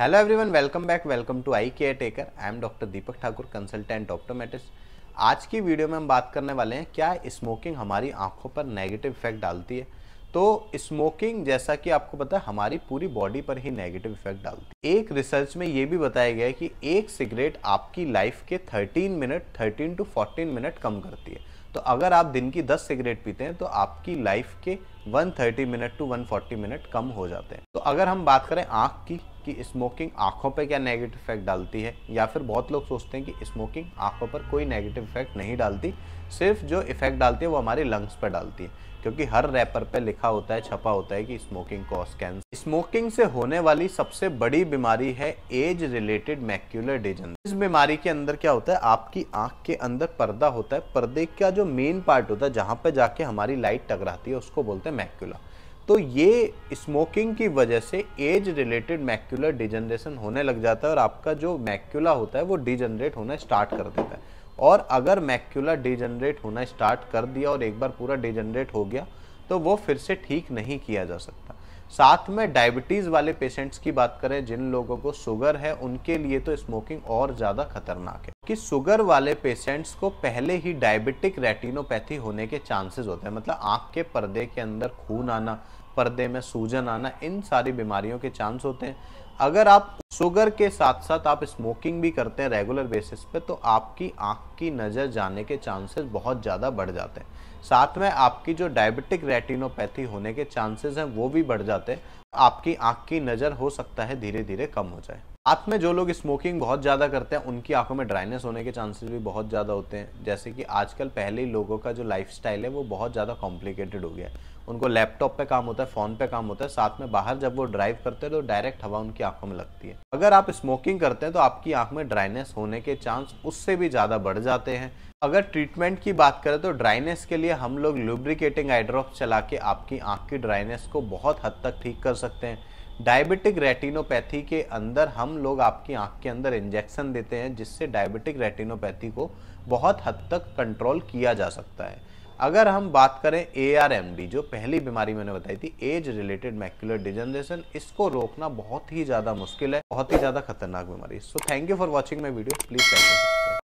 hello everyone welcome back welcome to eye care taker I am doctor Deepak Thakur consultant optometrist आज की video में हम बात करने वाले हैं क्या स्मोकिंग हमारी आंखों पर नेगेटिव इफेक्ट डालती है तो स्मोकिंग जैसा कि आपको पता है हमारी पूरी बॉडी पर ही नेगेटिव इफेक्ट डालती है एक रिसर्च में ये भी बताया गया है कि एक सिगरेट आपकी लाइफ के 13 मिनट 13 टू 14 मिनट कम करती है तो अगर आप दिन की 10 सिगरेट पीते हैं तो आपकी लाइफ के 130 मिनट टू 140 मिनट कम हो जाते हैं तो अगर हम बात करें आँख की कि स्मोकिंग आँखों पर क्या नेगेटिव इफेक्ट डालती है या फिर बहुत लोग सोचते हैं कि स्मोकिंग आँखों पर कोई नेगेटिव इफेक्ट नहीं डालती सिर्फ जो इफेक्ट डालती है वो हमारे लंग्स पर डालती है क्योंकि हर रैपर पे लिखा होता है छपा होता है कि स्मोकिंग कॉज कैंसर स्मोकिंग से होने वाली सबसे बड़ी बीमारी है एज रिलेटेड मैक्यूलर डिजन इस बीमारी के अंदर क्या होता है आपकी आंख के अंदर पर्दा होता है पर्दे का जो मेन पार्ट होता है जहां पे जाके हमारी लाइट टकराती है उसको बोलते हैं मैक्यूला तो ये स्मोकिंग की वजह से एज रिलेटेड मैक्यूलर डिजनरेशन होने लग जाता है और आपका जो मैक्यूला होता है वो डिजनरेट होना स्टार्ट कर देता है और अगर मैक्यूला डिजनरेट होना स्टार्ट कर दिया और एक बार पूरा डिजनरेट हो गया तो वो फिर से ठीक नहीं किया जा सकता साथ में डायबिटीज़ वाले पेशेंट्स की बात करें जिन लोगों को शुगर है उनके लिए तो स्मोकिंग और ज़्यादा खतरनाक है कि शुगर वाले पेशेंट्स को पहले ही डायबिटिक रेटिनोपैथी होने के चांसेस होते हैं मतलब आँख के पर्दे के अंदर खून आना पर्दे में सूजन आना इन सारी बीमारियों के चांस होते हैं अगर आप शुगर के साथ साथ आप स्मोकिंग भी करते हैं रेगुलर बेसिस पे तो आपकी आंख की नज़र जाने के चांसेस बहुत ज़्यादा बढ़ जाते हैं साथ में आपकी जो डायबिटिक रेटिनोपैथी होने के चांसेस हैं वो भी बढ़ जाते हैं आपकी आँख की नज़र हो सकता है धीरे धीरे कम हो जाए आंख में जो लोग स्मोकिंग बहुत ज़्यादा करते हैं उनकी आंखों में ड्राइनेस होने के चांसेस भी बहुत ज़्यादा होते हैं जैसे कि आजकल पहले ही लोगों का जो लाइफ है वो बहुत ज़्यादा कॉम्प्लिकेटेड हो गया है उनको लैपटॉप पे काम होता है फ़ोन पे काम होता है साथ में बाहर जब वो ड्राइव करते हैं तो डायरेक्ट हवा उनकी आंखों में लगती है अगर आप स्मोकिंग करते हैं तो आपकी आंख में ड्राइनेस होने के चांस उससे भी ज़्यादा बढ़ जाते हैं अगर ट्रीटमेंट की बात करें तो ड्राइनेस के लिए हम लोग लुब्रिकेटिंग आईड्रॉप चला के आपकी आँख की ड्राइनेस को बहुत हद तक ठीक कर सकते हैं डायबिटिक रेटिनोपैथी के अंदर हम लोग आपकी आंख के अंदर इंजेक्शन देते हैं जिससे डायबिटिक रेटिनोपैथी को बहुत हद तक कंट्रोल किया जा सकता है अगर हम बात करें ए जो पहली बीमारी मैंने बताई थी एज रिलेटेड मैक्यूलर डिजनरेशन इसको रोकना बहुत ही ज़्यादा मुश्किल है बहुत ही ज़्यादा खतरनाक बीमारी so thank you for watching my video please thank you